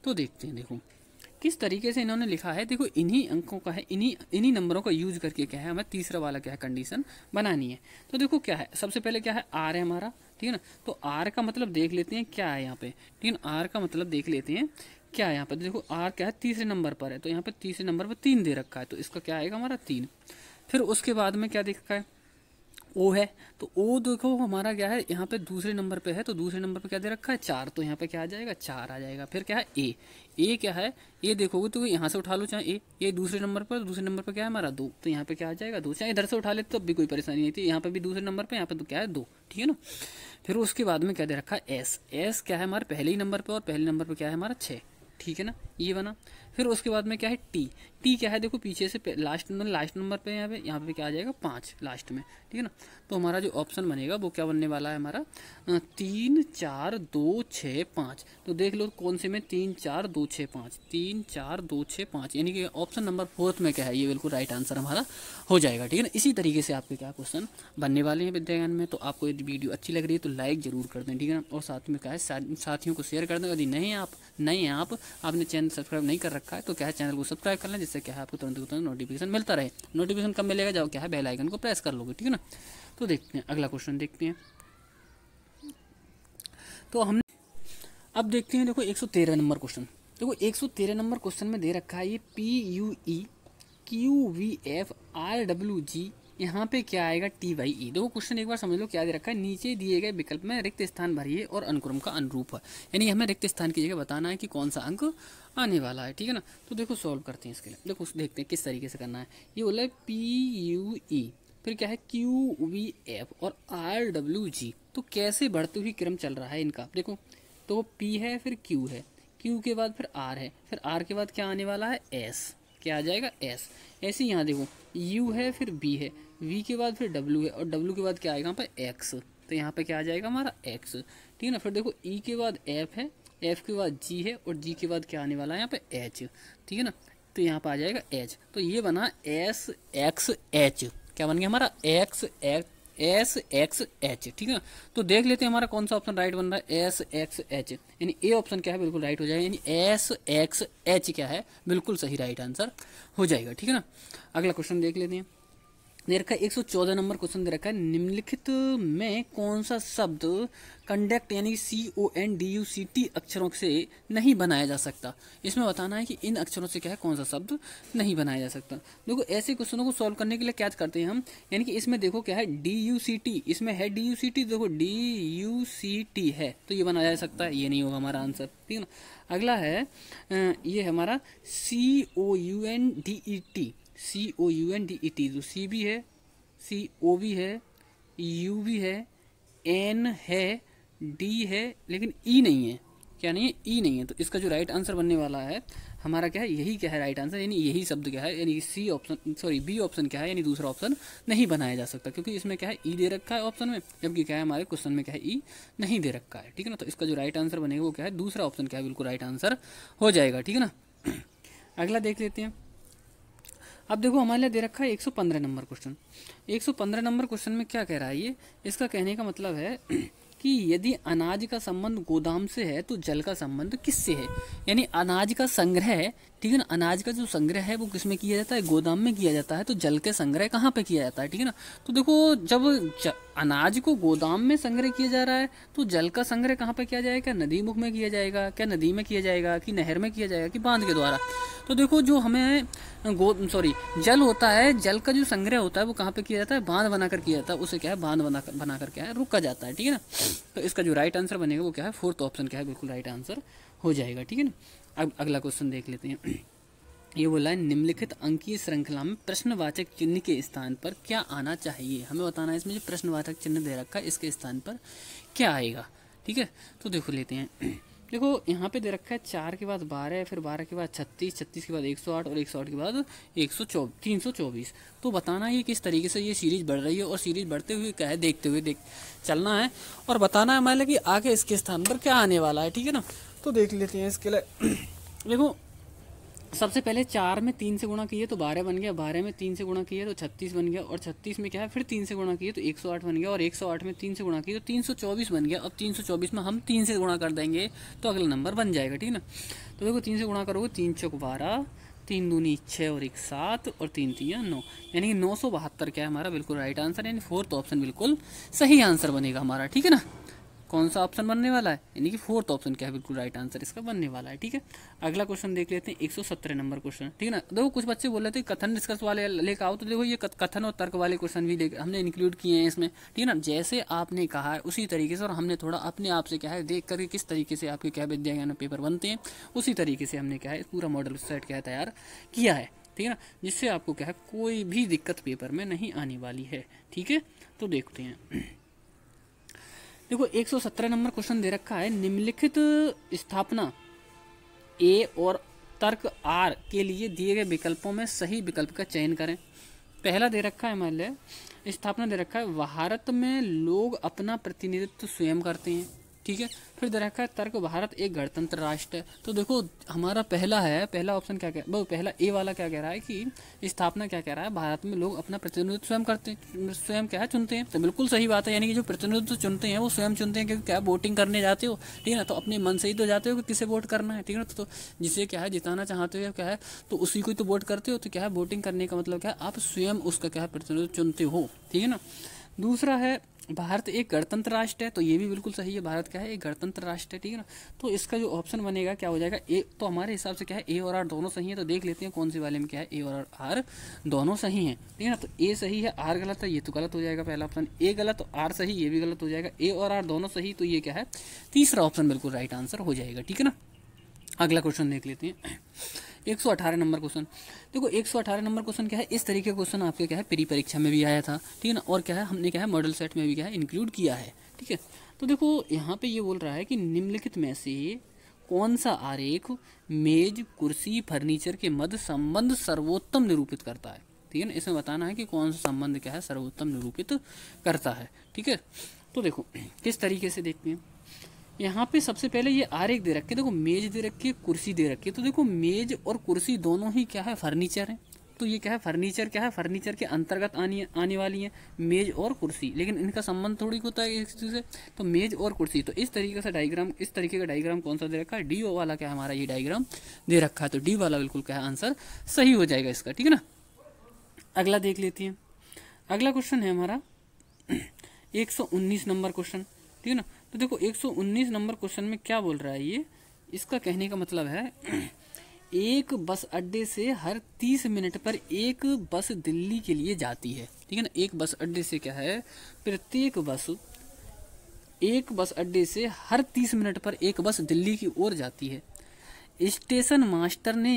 तो देखते हैं देखो किस तरीके से इन्होंने लिखा है देखो इन्हीं अंकों का है इन्हीं इन्हीं नंबरों का यूज करके क्या है हमें तीसरा वाला क्या है कंडीशन बनानी है तो देखो क्या है सबसे पहले क्या है आर है हमारा ठीक है ना तो आर का मतलब देख लेते हैं क्या है यहाँ पे ठीक है ना आर का मतलब देख लेते हैं क्या है यहाँ पर देखो आर क्या है तीसरे नंबर पर है तो यहाँ पर तीसरे नंबर पर तीन दे रखा है तो इसका क्या आएगा हमारा तीन फिर उसके बाद में क्या देखा है ओ है तो ओ देखो हमारा क्या है यहाँ पे दूसरे नंबर पे है तो दूसरे नंबर पे क्या दे रखा है चार तो यहाँ पे क्या आ जाएगा चार आ जाएगा फिर क्या है ए ए क्या है ए देखोगे तो यहाँ से उठा लो चाहे ए ये दूसरे नंबर पर दूसरे नंबर पर क्या है हमारा दो तो यहाँ पे क्या आ जाएगा दो चाहे इधर से उठा ले तो भी कोई परेशानी नहीं थी यहाँ पे भी दूसरे नंबर पर यहाँ पे तो क्या है दो ठीक है ना फिर उसके बाद में क्या दे रखा है एस एस क्या है हमारे पहले ही नंबर पर और पहले नंबर पर क्या है हमारा छः ठीक है ना ये बना फिर उसके बाद में क्या है टी टी क्या है देखो पीछे से लास्ट नंबर लास्ट नंबर पे यहाँ पे यहाँ पे क्या आ जाएगा पाँच लास्ट में ठीक है ना तो हमारा जो ऑप्शन बनेगा वो क्या बनने वाला है हमारा तीन चार दो छः पाँच तो देख लो कौन से में तीन चार दो छः पाँच तीन चार दो छः पाँच यानी कि ऑप्शन नंबर फोर्थ में क्या है ये बिल्कुल राइट आंसर हमारा हो जाएगा ठीक है ना इसी तरीके से आपके क्या क्वेश्चन बनने वाले हैं विद्यागान में तो आपको यदि वीडियो अच्छी लग रही है तो लाइक ज़रूर कर दें ठीक है ना और साथ में क्या है साथियों को शेयर कर दें यदि नहीं आप नहीं हैं आपने चैनल सब्सक्राइब नहीं कर रखा है तो क्या है चैनल को सब्सक्राइब कर लें जिससे क्या है आपको तुरंत तुरंत नोटिफिकेशन मिलता रहे नोटिफिकेशन कब मिलेगा जाओ क्या है बेल आइकन को प्रेस कर लोगे ठीक है ना तो देखते हैं अगला क्वेश्चन देखते हैं तो हमने अब देखते हैं देखो 113 नंबर क्वेश्चन देखो 113 नंबर क्वेश्चन में दे रखा है ये P U E Q V F R W G यहाँ पे क्या आएगा टी वाई ई देखो क्वेश्चन एक बार समझ लो क्या दे रखा है नीचे दिए गए विकल्प में रिक्त स्थान भरिए और अनुक्रम का अनुरूप है यानी हमें रिक्त स्थान की जगह बताना है कि कौन सा अंक आने वाला है ठीक है ना तो देखो सॉल्व करते हैं इसके लिए देखो देखते हैं किस तरीके से करना है ये बोला है पी यू ई फिर क्या है क्यू वी एफ और आर डब्ल्यू जी तो कैसे बढ़ते हुए क्रम चल रहा है इनका देखो तो पी है फिर क्यू है क्यू के बाद फिर आर है फिर आर के बाद क्या आने वाला है एस क्या आ जाएगा एस ऐसे यहाँ देखो यू है फिर बी है वी के बाद फिर डब्ल्यू है और डब्ल्यू के बाद क्या आएगा यहाँ पर एक्स तो यहाँ पे क्या आ जाएगा हमारा एक्स ठीक है ना फिर देखो ई e के बाद एफ है एफ के बाद जी है और जी के बाद क्या आने वाला है यहाँ पे एच ठीक है ना तो यहाँ पे आ जाएगा एच तो ये बना एस एक्स एच क्या बन गया हमारा X X S X H ठीक है तो देख लेते हैं हमारा कौन सा ऑप्शन राइट बन रहा है एस एक्स एच यानी ए ऑप्शन क्या है बिल्कुल राइट हो जाएगा यानी एस एक्स एच क्या है बिल्कुल सही राइट आंसर हो जाएगा ठीक है ना अगला क्वेश्चन देख लेते हैं दे रखा है एक नंबर क्वेश्चन दे रखा है निम्नलिखित में कौन सा शब्द कंडक्ट यानी C O N D U C T अक्षरों से नहीं बनाया जा सकता इसमें बताना है कि इन अक्षरों से क्या है कौन सा शब्द नहीं बनाया जा सकता देखो ऐसे क्वेश्चनों को सॉल्व करने के लिए क्या करते हैं हम यानी कि इसमें देखो क्या है डी यू सी टी इसमें है डी यू सी टी देखो डी यू सी टी है तो ये बनाया जा सकता है ये नहीं होगा हमारा आंसर ठीक है ना अगला है ये हमारा C O U N D E T C O U N D E T जो सी भी है सी ओ भी है यू भी है एन है डी है लेकिन ई e नहीं है क्या नहीं है ई e नहीं है तो इसका जो राइट आंसर बनने वाला है हमारा क्या है यही क्या है राइट आंसर यानी यही शब्द क्या है यानी C option sorry B option क्या है यानी दूसरा ऑप्शन नहीं बनाया जा सकता क्योंकि इसमें क्या है ई e दे रखा है ऑप्शन में जबकि क्या है हमारे क्वेश्चन में क्या है ई नहीं दे रखा है ठीक है ना तो इसका जो राइट आंसर बनेगा वो क्या है दूसरा ऑप्शन क्या है बिल्कुल राइट आंसर हो जाएगा ठीक है ना अगला देख लेते हैं अब देखो हमारे लिए दे रखा है 115 नंबर क्वेश्चन 115 नंबर क्वेश्चन में क्या कह रहा है ये इसका कहने का मतलब है कि यदि अनाज का संबंध गोदाम से है तो जल का संबंध किससे है यानी अनाज का संग्रह ठीक है ना अनाज का जो संग्रह है वो किस में किया जाता है गोदाम में किया जाता है तो जल के संग्रह कहाँ पे किया जाता है ठीक है ना तो देखो जब अनाज को गोदाम में संग्रह किया जा रहा है तो जल का संग्रह कहाँ पे किया जाएगा नदी मुख में किया जाएगा क्या नदी में किया जाएगा कि नहर में किया जाएगा कि बांध के द्वारा तो देखो जो हमें गो सॉरी जल होता है जल का जो संग्रह होता है वो कहाँ पे किया जाता है बांध बनाकर किया जाता है उसे क्या है बांध बना बनाकर क्या है रुका जाता है ठीक है ना तो इसका जो राइट आंसर बनेगा वो क्या है फोर्थ ऑप्शन क्या है बिल्कुल राइट आंसर हो जाएगा ठीक है ना अब अगला क्वेश्चन देख लेते हैं ये बोला है निम्नलिखित अंकीय श्रृंखला में प्रश्नवाचक चिन्ह के स्थान पर क्या आना चाहिए हमें बताना है इसमें जो प्रश्नवाचक चिन्ह दे रखा है इसके स्थान पर क्या आएगा ठीक है तो देखो लेते हैं देखो यहाँ पे दे रखा है चार के बाद बारह फिर बारह के बाद छत्तीस छत्तीस के बाद एक सौ आठ और एक सौ आठ के बाद एक सौ चौबीस तीन सौ चौबीस तो बताना है किस तरीके से ये सीरीज बढ़ रही है और सीरीज बढ़ते हुए क्या है देखते हुए देख चलना है और बताना है हमारे कि आगे इसके स्थान पर क्या आने वाला है ठीक है ना तो देख लेते हैं इसके लिए देखो सबसे पहले चार में तीन से गुणा किए तो बारह बन गया बारह में तीन से गुणा किए तो छत्तीस बन गया और छत्तीस में क्या है फिर तीन से गुणा किए तो एक सौ आठ बन गया और एक सौ आठ में तीन से गुणा किए तो तीन सौ चौबीस बन गया अब तीन सौ चौबीस में हम तीन से गुणा कर देंगे तो अगला नंबर बन जाएगा ठीक ना तो देखो तीन से गुणा करोगे तीन चौक बारह तीन दूनी छः और एक सात और तीन तीन नौ यानी कि नौ सौ बहत्तर क्या है हमारा बिल्कुल राइट आंसर यानी फोर्थ ऑप्शन बिल्कुल सही आंसर बनेगा हमारा ठीक है ना कौन सा ऑप्शन बनने वाला है यानी कि फोर्थ ऑप्शन क्या है बिल्कुल राइट आंसर इसका बनने वाला है ठीक है अगला क्वेश्चन देख लेते हैं एक नंबर क्वेश्चन ठीक है ना देखो कुछ बच्चे बोल रहे थे कथन निष्कर्ष वाले लेकर आओ तो देखो ये कथन और तर्क वाले क्वेश्चन भी देख हमने इंक्लूड किए हैं इसमें ठीक है ना जैसे आपने कहा है उसी तरीके से और हमने थोड़ा अपने आप से क्या है देख करके किस तरीके से आपके क्या विद्या ज्ञान पेपर बनते हैं उसी तरीके से हमने क्या है पूरा मॉडल सेट क्या है तैयार किया है ठीक है ना जिससे आपको क्या है कोई भी दिक्कत पेपर में नहीं आने वाली है ठीक है तो देखते हैं देखो 117 नंबर क्वेश्चन दे रखा है निम्नलिखित स्थापना ए और तर्क आर के लिए दिए गए विकल्पों में सही विकल्प का चयन करें पहला दे रखा है हमारे लिए स्थापना दे रखा है भारत में लोग अपना प्रतिनिधित्व स्वयं करते हैं ठीक है फिर दे रखा है तर्क भारत एक गणतंत्र राष्ट्र है तो देखो हमारा पहला है पहला ऑप्शन क्या कह वो पहला ए वाला क्या कह रहा है कि स्थापना क्या कह रहा है भारत में लोग अपना प्रतिनिधित्व स्वयं करते हैं स्वयं क्या है चुनते हैं तो बिल्कुल सही बात है यानी कि जो प्रतिनिधित्व चुनते हैं वो स्वयं चुनते हैं क्योंकि क्या वोटिंग करने जाते हो ठीक है ना तो अपने मन से ही तो जाते हो कि किसे वोट करना है ठीक है ना तो जिसे क्या है जिताना चाहते हो क्या है तो उसी को ही तो वोट करते हो तो क्या है वोटिंग करने का मतलब क्या है आप स्वयं उसका क्या है प्रतिनिधित्व चुनते हो ठीक है ना दूसरा है भारत एक गणतंत्र राष्ट्र है तो ये भी बिल्कुल सही है भारत क्या है एक गणतंत्र राष्ट्र है ठीक है ना तो इसका जो ऑप्शन बनेगा क्या हो जाएगा ए तो हमारे हिसाब से क्या है ए और आर दोनों सही है तो देख लेते हैं कौन से वाले में क्या है ए और आर दोनों सही है ठीक है ना तो ए सही है आर गलत है ये तो गलत हो जाएगा पहला ऑप्शन ए गलत तो आर सही ये भी गलत हो जाएगा ए और आर दोनों सही तो ये क्या है तीसरा ऑप्शन बिल्कुल राइट आंसर हो जाएगा ठीक है ना अगला क्वेश्चन देख लेते हैं 118 नंबर क्वेश्चन देखो 118 नंबर क्वेश्चन क्या है इस तरीके का क्वेश्चन आपके क्या है प्री परीक्षा में भी आया था ठीक है ना और क्या है हमने क्या है मॉडल सेट में भी क्या है इंक्लूड किया है ठीक है तो देखो यहाँ पे ये बोल रहा है कि निम्नलिखित में से कौन सा आरेख मेज कुर्सी फर्नीचर के मध्य संबंध सर्वोत्तम निरूपित करता है ठीक है ना इसमें बताना है कि कौन सा संबंध क्या है सर्वोत्तम निरूपित करता है ठीक है तो देखो किस तरीके से देखते हैं यहाँ पे सबसे पहले ये आर एक दे रखे देखो मेज दे रखी है कुर्सी दे रखी है तो देखो मेज और कुर्सी दोनों ही क्या है फर्नीचर है तो ये क्या है फर्नीचर क्या है फर्नीचर के अंतर्गत आनी आने वाली है मेज और कुर्सी लेकिन इनका संबंध थोड़ी होता है एक चीज से तो मेज और कुर्सी तो इस तरीके से डायग्राम इस तरीके का डायग्राम कौन सा दे रखा है डी ओ वाला क्या है हमारा ये डायग्राम दे रखा है तो डी वाला बिल्कुल क्या है आंसर सही हो जाएगा इसका ठीक है ना अगला देख लेती है अगला क्वेश्चन है हमारा एक नंबर क्वेश्चन ठीक है ना तो देखो 119 नंबर क्वेश्चन में क्या बोल रहा है ये इसका कहने का मतलब है एक बस अड्डे से हर 30 मिनट पर एक बस दिल्ली के लिए जाती है ठीक है ना एक बस अड्डे से क्या है प्रत्येक बस एक बस अड्डे से हर 30 मिनट पर एक बस दिल्ली की ओर जाती है स्टेशन मास्टर ने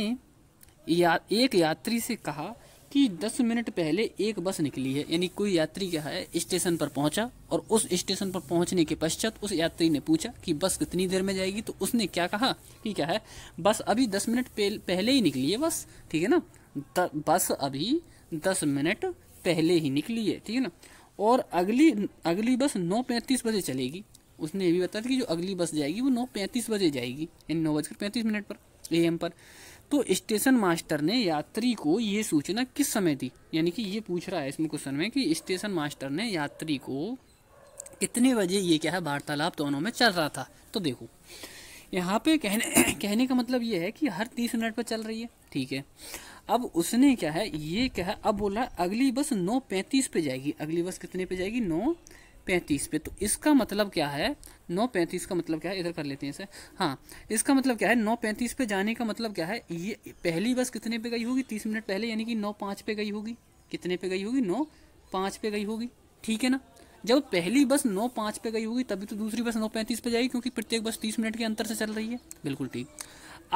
या एक यात्री से कहा कि 10 मिनट पहले एक बस निकली है यानी कोई यात्री क्या है स्टेशन पर पहुंचा और उस स्टेशन पर पहुंचने के पश्चात उस यात्री ने पूछा कि बस कितनी देर में जाएगी तो उसने क्या कहा कि क्या है बस अभी 10 मिनट पहले ही निकली है बस ठीक है ना द, बस अभी 10 मिनट पहले ही निकली है ठीक है ना और अगली अगली बस नौ पैंतीस बजे चलेगी उसने ये भी बताया कि जो अगली बस जाएगी वो नौ पैंतीस बजे जाएगी यानी नौ बजकर पैंतीस मिनट पर ए पर तो स्टेशन मास्टर ने यात्री को ये सूचना किस समय दी यानी कि ये पूछ रहा है इसमें क्वेश्चन में कि स्टेशन मास्टर ने यात्री को कितने बजे ये क्या है वार्तालाप दोनों में चल रहा था तो देखो यहाँ पे कहने कहने का मतलब ये है कि हर तीस मिनट पर चल रही है ठीक है अब उसने क्या है ये क्या है अब बोला अगली बस नौ पैंतीस पे जाएगी अगली बस कितने पे जाएगी नौ पैंतीस पे तो इसका मतलब क्या है नौ पैंतीस का मतलब क्या है इधर कर लेते हैं इसे हाँ इसका मतलब क्या है नौ पैंतीस पे जाने का मतलब क्या है ये पहली बस कितने पे गई होगी तीस मिनट पहले यानी कि नौ पाँच पे गई होगी कितने पे गई होगी नौ पाँच पे गई होगी ठीक है ना जब पहली बस नौ पाँच पे गई होगी तभी तो दूसरी बस नौ पैंतीस पे जाएगी क्योंकि प्रत्येक बस तीस मिनट के अंतर से चल रही है बिल्कुल ठीक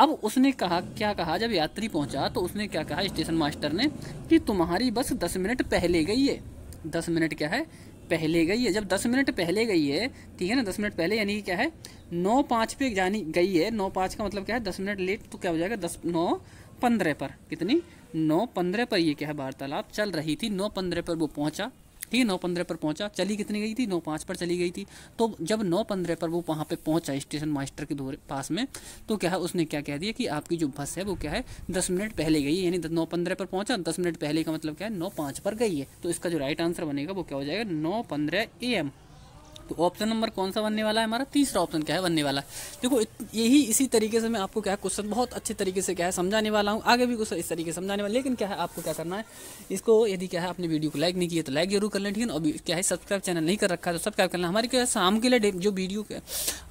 अब उसने कहा क्या कहा जब यात्री पहुंचा तो उसने क्या कहा स्टेशन मास्टर ने कि तुम्हारी बस दस मिनट पहले गई है दस मिनट क्या है पहले गई है जब दस मिनट पहले गई है ठीक है ना दस मिनट पहले यानी कि क्या है नौ पाँच पे जानी गई है नौ पाँच का मतलब क्या है दस मिनट लेट तो क्या हो जाएगा दस नौ पंद्रह पर कितनी नौ पंद्रह पर ये क्या है वार्तालाप चल रही थी नौ पंद्रह पर वो पहुंचा ठीक है नौ पंद्रह पर पहुंचा चली कितनी गई थी नौ पाँच पर चली गई थी तो जब नौ पंद्रह पर वो वहाँ पे पहुंचा स्टेशन मास्टर के पास में तो क्या है उसने क्या कह दिया कि आपकी जो बस है वो क्या है दस मिनट पहले गई यानी नौ पंद्रह पर पहुंचा दस मिनट पहले का मतलब क्या है नौ पाँच पर गई है तो इसका जो राइट आंसर बनेगा वो क्या हो जाएगा नौ पंद्रह ए एम तो ऑप्शन नंबर कौन सा बनने वाला है हमारा तीसरा ऑप्शन क्या है बनने वाला है देखो यही इसी तरीके से मैं आपको क्या है क्वेश्चन बहुत अच्छे तरीके से क्या है समझाने वाला हूँ आगे भी क्वेश्चन इस तरीके से समझाने वाला लेकिन क्या है आपको क्या करना है इसको यदि क्या है अपने वीडियो को लाइक नहीं किया तो लाइक जरूर कर लें ठीक है और क्या है सब्सक्राइब चैनल नहीं कर रखा तो सब्सक्राइब करना हमारी क्या है शाम के लिए जो वीडियो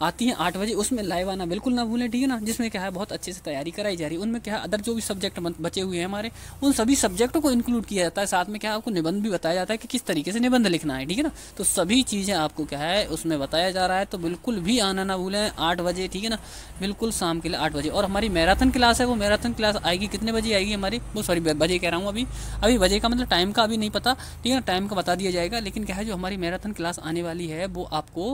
आती है आठ बजे उसमें लाइव आना बिल्कुल ना भूलें ठीक है ना जिसमें क्या है बहुत अच्छे से तैयारी कराई जा रही है उनमें क्या है अदर जो भी सब्जेक्ट बचे हुए हैं हमारे उन सभी सब्जेक्टों को इंक्लूड किया जाता है साथ में क्या आपको निबंध भी बताया जाता है कि किस तरीके से निबंध लिखना है ठीक है ना तो सभी चीज़ें आपको क्या है है उसमें बताया जा रहा है तो बिल्कुल भी आना ना भूलें आठ बजे ठीक है ना बिल्कुल शाम के लिए आठ बजे और हमारी मैराथन क्लास है वो मैराथन क्लास आएगी कितने बजे आएगी हमारी वो सॉरी बजे कह रहा हूँ अभी अभी बजे का मतलब टाइम का अभी नहीं पता ठीक है ना टाइम का बता दिया जाएगा लेकिन क्या है जो हमारी मैराथन क्लास आने वाली है वो आपको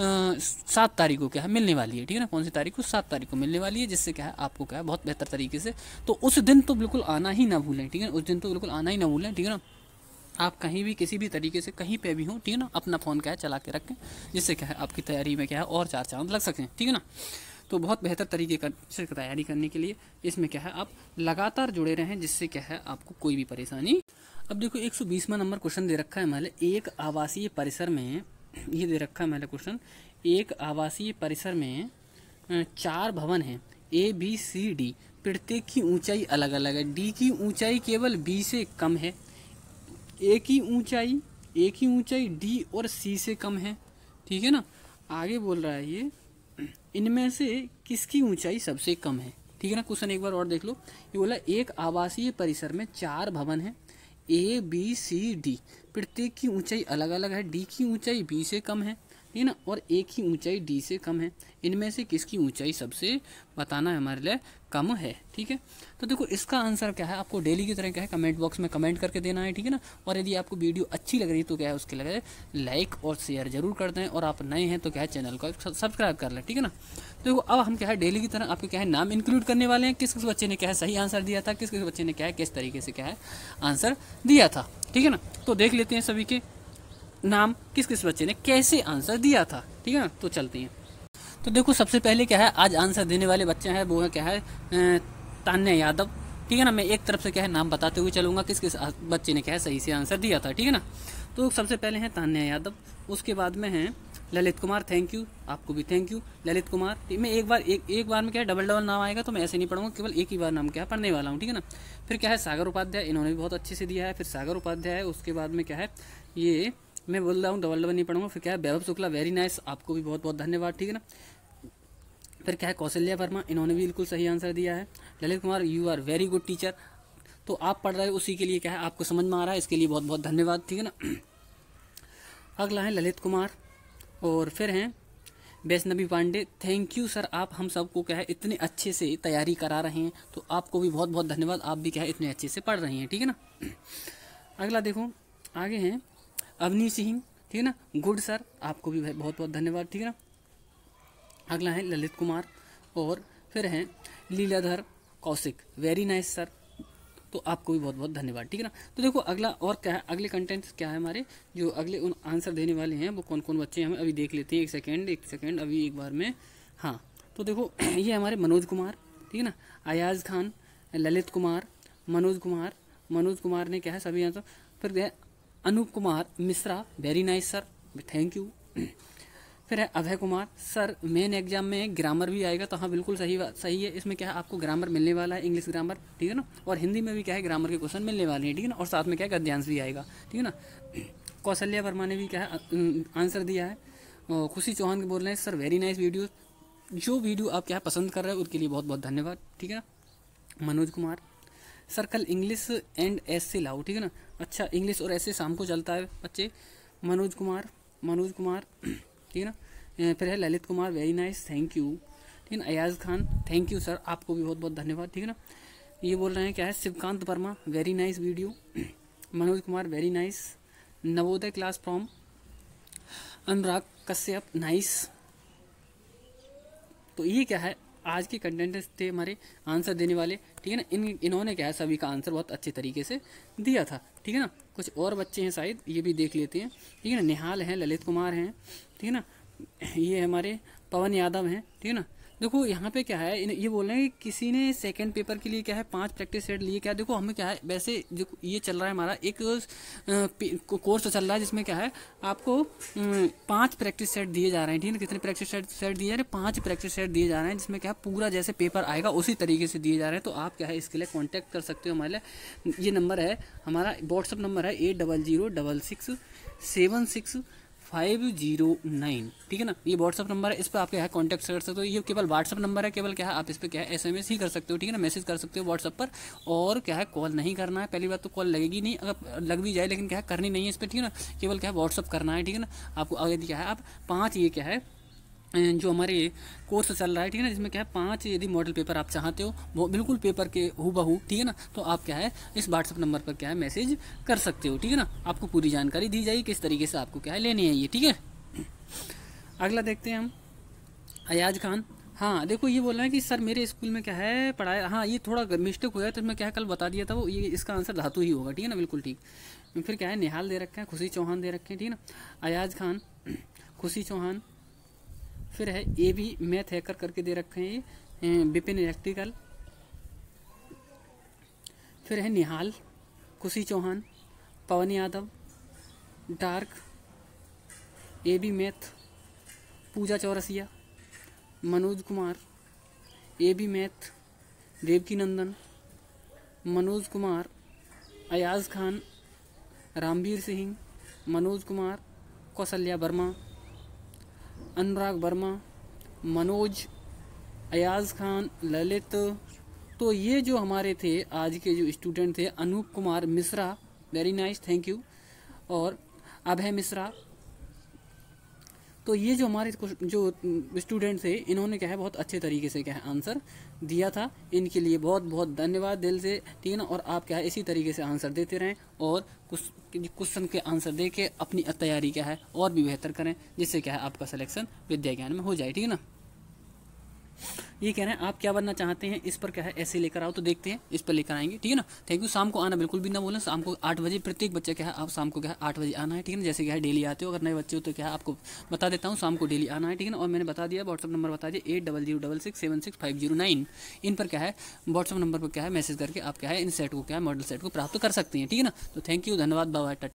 सात तारीख को क्या है हाँ, मिलने वाली है ठीक है ना कौन सी तारीख को सात तारीख को मिलने वाली है जिससे क्या है आपको क्या है बहुत बेहतर तरीके से तो उस दिन तो बिल्कुल आना ही ना भूलें ठीक है उस दिन तो बिल्कुल आना ही ना भूलें ठीक है ना आप कहीं भी किसी भी तरीके से कहीं पे भी हो ठीक है ना अपना फ़ोन क्या है चला के रखें जिससे क्या है आपकी तैयारी में क्या है और चार चांद लग सकें ठीक है ना तो बहुत बेहतर तरीके कर, से तैयारी करने के लिए इसमें क्या है आप लगातार जुड़े रहें जिससे क्या है आपको कोई भी परेशानी अब देखो एक सौ नंबर क्वेश्चन दे रखा है मैंने एक आवासीय परिसर में ये दे रखा है मैंने क्वेश्चन एक आवासीय परिसर में चार भवन हैं ए बी सी डी प्रत्येक की ऊंचाई अलग अलग है डी की ऊंचाई केवल बी से कम है एक की ऊंचाई ए की ऊंचाई डी और सी से कम है ठीक है ना आगे बोल रहा है ये इनमें से किसकी ऊंचाई सबसे कम है ठीक है ना क्वेश्चन एक बार और देख लो ये बोला एक आवासीय परिसर में चार भवन है ए बी सी डी प्रत्येक की ऊंचाई अलग अलग है डी की ऊंचाई बी से कम है ठीक है ना और एक ही ऊंचाई डी से कम है इनमें से किसकी ऊंचाई सबसे बताना है हमारे लिए कम है ठीक है तो देखो इसका आंसर क्या है आपको डेली की तरह क्या है कमेंट बॉक्स में कमेंट करके देना है ठीक है ना और यदि आपको वीडियो अच्छी लग रही है तो क्या है उसके लगे लाइक और शेयर जरूर कर दें और आप नए हैं तो क्या है चैनल को सब्सक्राइब कर लें ठीक है ना तो देखो अब हम क्या है डेली की तरह आपके क्या है नाम इंक्लूड करने वाले हैं किस किस बच्चे ने क्या है सही आंसर दिया था किस किस बच्चे ने क्या है किस तरीके से क्या है आंसर दिया था ठीक है ना तो देख लेते हैं सभी के नाम किस किस बच्चे ने कैसे आंसर दिया था ठीक है तो चलते हैं तो देखो सबसे पहले क्या है आज आंसर देने वाले बच्चे हैं वो है क्या है तान्या यादव ठीक है ना मैं एक तरफ से क्या है नाम बताते हुए चलूंगा किस किस बच्चे ने क्या है सही से आंसर दिया था ठीक है ना तो सबसे पहले हैं तान्या यादव उसके बाद में हैं ललित कुमार थैंक यू आपको भी थैंक यू ललित कुमार मैं एक बार एक एक बार में क्या है डबल डबल नाम आएगा तो मैं ऐसे नहीं पढ़ूंगा केवल एक ही बार नाम क्या है पढ़ने वाला हूँ ठीक है ना फिर क्या है सागर उपाध्याय इन्होंने भी बहुत अच्छे से दिया है फिर सागर उपाध्याय उसके बाद में क्या है ये मैं बोल रहा हूँ डबल डबल नहीं पढ़ूंगा फिर क्या है वैभव शुक्ला वेरी नाइस आपको भी बहुत बहुत धन्यवाद ठीक है ना फिर क्या है कौशल्या वर्मा इन्होंने भी बिल्कुल सही आंसर दिया है Lalit Kumar you are very good teacher तो आप पढ़ रहे हो उसी के लिए क्या है आपको समझ में आ रहा है इसके लिए बहुत बहुत धन्यवाद ठीक है ना अगला है ललित कुमार और फिर हैं Vaishnavi Pandey thank you sir आप हम सबको क्या है इतने अच्छे से तैयारी करा रहे हैं तो आपको भी बहुत बहुत धन्यवाद आप भी क्या है इतने अच्छे से पढ़ रहे हैं ठीक है ना अगला देखो आगे हैं अवनी सिंह ठीक है ना गुड सर आपको भी बहुत बहुत धन्यवाद ठीक है ना अगला है ललित कुमार और फिर हैं Leeladhar Kaushik very nice sir तो आपको भी बहुत बहुत धन्यवाद ठीक है ना तो देखो अगला और क्या है अगले कंटेंट क्या है हमारे जो अगले उन आंसर देने वाले हैं वो कौन कौन बच्चे हैं हम अभी देख लेते हैं एक सेकेंड एक सेकेंड अभी एक बार में हाँ तो देखो ये हमारे मनोज कुमार ठीक है ना अयाज खान ललित कुमार मनोज कुमार मनोज कुमार ने क्या है सभी आंसर फिर Anoop Kumar Mishra very nice sir thank you फिर है Abhay Kumar sir main exam में ग्रामर भी आएगा तो हाँ बिल्कुल सही सही है इसमें क्या है आपको ग्रामर मिलने वाला है इंग्लिश ग्रामर ठीक है ना और हिंदी में भी क्या है ग्रामर के क्वेश्चन मिलने वाले हैं ठीक है ना और साथ में क्या है गद्यांश भी आएगा ठीक है ना कौशल्या वर्मा ने भी क्या है आंसर दिया है और खुशी चौहान के बोल रहे हैं सर वेरी नाइस वीडियो जो वीडियो आप क्या पसंद कर रहे हैं उसके लिए बहुत बहुत धन्यवाद ठीक है ना मनोज कुमार सर कल इंग्लिश एंड एस से लाओ ठीक है ना अच्छा इंग्लिश और ऐसे शाम को चलता है बच्चे मनोज कुमार मनोज कुमार ठीक है ना फिर है Lalit Kumar very nice thank you ठीक है ना Ayaz Khan thank you sir आपको भी बहुत बहुत धन्यवाद ठीक है ना ये बोल रहे हैं क्या है Shivkant Verma very nice video Manoj Kumar very nice Navodaya class from Anurag Kashyap nice तो ये क्या है आज के कंटेंटेस्ट थे हमारे आंसर देने वाले ठीक है ना इन इन्होंने क्या है सभी का आंसर बहुत अच्छे तरीके से दिया था ठीक है ना कुछ और बच्चे हैं शायद ये भी देख लेते हैं ठीक है ना निहाल हैं ललित कुमार हैं ठीक है ना ये हमारे पवन यादव हैं ठीक है ना देखो यहाँ पे क्या है ये बोल रहे हैं किसी ने सेकेंड पेपर के लिए क्या है पाँच प्रैक्टिस सेट लिए क्या है देखो हमें क्या है वैसे जो ये चल रहा है हमारा एक कोर्स तो चल रहा है जिसमें क्या है आपको पाँच प्रैक्टिस सेट दिए जा रहे हैं ठीक है कितने प्रैक्टिस सेट सेट दिए जा रहे हैं पाँच प्रैक्टिस सेट दिए जा रहे हैं जिसमें क्या है पूरा जैसे पेपर आएगा उसी तरीके से दिए जा रहे हैं तो आप क्या है इसके लिए कॉन्टैक्ट कर सकते हो हमारे लिए ये नंबर है हमारा व्हाट्सअप नंबर है eight double zero double six seven six five zero nine ठीक है ना ये व्हाट्सअप नंबर है इस पर आप क्या है कॉन्टैक्ट कर सकते हो ये केवल व्हाट्सअप नंबर है केवल क्या है आप इस पर क्या है एसएमएस ही कर सकते हो ठीक है ना मैसेज कर सकते हो व्हाट्सअप पर और क्या है कॉल नहीं करना है पहली बात तो कॉल लगेगी नहीं अगर लग भी जाए लेकिन क्या है करनी नहीं है इस पर ठीक है ना केवल क्या है व्हाट्सअप करना है ठीक है ना आपको आगे क्या है आप पाँच ये क्या है अं, जो हमारे कोर्स चल रहा है ठीक है ना जिसमें क्या है पांच यदि मॉडल पेपर आप चाहते हो वो बिल्कुल पेपर के हु बहू ठीक है ना तो आप क्या है इस व्हाट्सअप नंबर पर क्या है मैसेज कर सकते हो ठीक है ना आपको पूरी जानकारी दी जाएगी किस तरीके से आपको क्या है लेनी है ये ठीक है अगला देखते हैं हम अयाज खान हाँ देखो ये बोल रहे हैं कि सर मेरे स्कूल में क्या है पढ़ाया हाँ ये थोड़ा मिस्टेक हुआ है तो मैं क्या है कल बता दिया था वो ये इसका आंसर धातु ही होगा ठीक है ना बिल्कुल ठीक फिर क्या है निहाल दे रखे हैं खुशी चौहान दे रखे हैं ठीक है ना अयाज खान खुशी चौहान फिर है ए बी मैथ हैकर करके दे रखे हैं ये बिपिन इलेक्ट्रिकल फिर है Nihal Khushi Chauhan Pawan Yadav dark A B math Pooja Chaurasia Manoj Kumar A B math Devki Nandan Manoj Kumar Ayaz Khan Ramveer Singh Manoj Kumar Kaushalya Verma Anurag Verma Manoj Ayaz Khan Lalit तो ये जो हमारे थे आज के जो स्टूडेंट थे Anoop Kumar Mishra very nice thank you और अभय मिश्रा तो ये जो हमारे जो स्टूडेंट्स है इन्होंने क्या है बहुत अच्छे तरीके से क्या है आंसर दिया था इनके लिए बहुत बहुत धन्यवाद दिल से ठीक है ना और आप क्या है इसी तरीके से आंसर देते रहें और कुछ क्वेश्चन के आंसर दे के अपनी तैयारी क्या है और भी बेहतर करें जिससे क्या है आपका सिलेक्शन विद्या ज्ञान में हो जाए ठीक है ना ये कह रहे हैं आप क्या बनना चाहते हैं इस पर क्या है ऐसे लेकर आओ तो देखते हैं इस पर लेकर आएंगे ठीक है ना थैंक यू शाम को आना बिल्कुल भी ना बोलें शाम को आठ बजे प्रत्येक बच्चा क्या है आप शाम को क्या है आठ बजे आना है ठीक है ना जैसे क्या है डेली आते हो अगर नए बच्चे हो तो क्या है आपको बता देता हूँ शाम को डेली आना है ठीक है ना और मैंने बता दिया व्हाट्सअप नंबर बता दिया eight double zero double six seven six five zero nine इन पर क्या है व्हाट्सअप नंबर पर क्या है मैसेज करके आप क्या है इन सेट को क्या है मॉडल सेट को प्राप्त कर सकते हैं ठीक है ना तो थैंक यू धन्यवाद बाबा